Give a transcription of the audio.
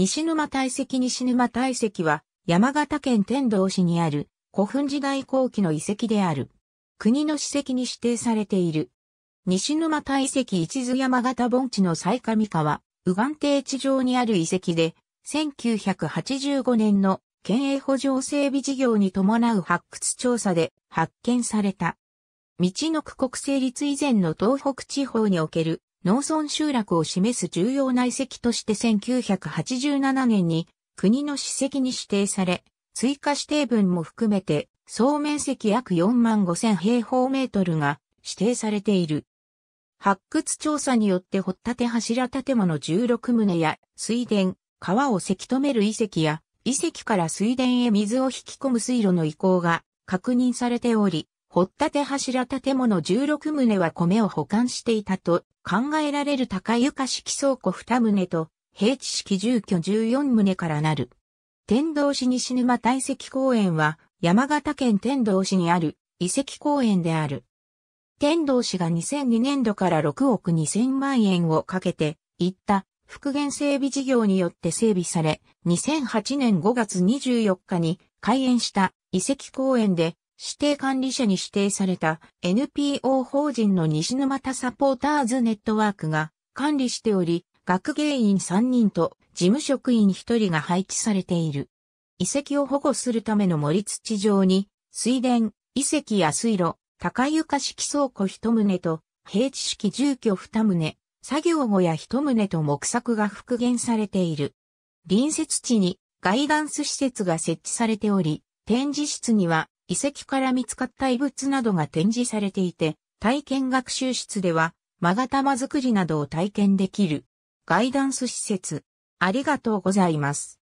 西沼大石西沼大石は山形県天童市にある古墳時代後期の遺跡である。国の史跡に指定されている。西沼大石一途山形盆地の最上川、右岸低地上にある遺跡で、1985年の県営補助整備事業に伴う発掘調査で発見された。道の区国成立以前の東北地方における農村集落を示す重要な遺跡として1987年に国の史跡に指定され、追加指定分も含めて総面積約4万5千平方メートルが指定されている。発掘調査によって掘立柱建物16棟や水田、川をせき止める遺跡や遺跡から水田へ水を引き込む水路の移行が確認されており、掘立柱建物16棟は米を保管していたと考えられる高床式倉庫2棟と、平地式住居14棟からなる。天童市西沼大石公園は、山形県天童市にある遺跡公園である。天童市が2002年度から6億2000万円をかけて、行った復元整備事業によって整備され、2008年5月24日に開園した遺跡公園で指定管理者に指定された NPO 法人の西沼田サポーターズネットワークが管理しており、学芸員3人と事務職員1人が配置されている。遺跡を保護するための森土上に、水田、遺跡や水路、高床式倉庫1棟と、平地式住居2棟、作業小屋1棟と木作が復元されている。隣接地にガイダンス施設が設置されており、展示室には遺跡から見つかった遺物などが展示されていて、体験学習室では、マガタマ作りなどを体験できる。ガイダンス施設。ありがとうございます。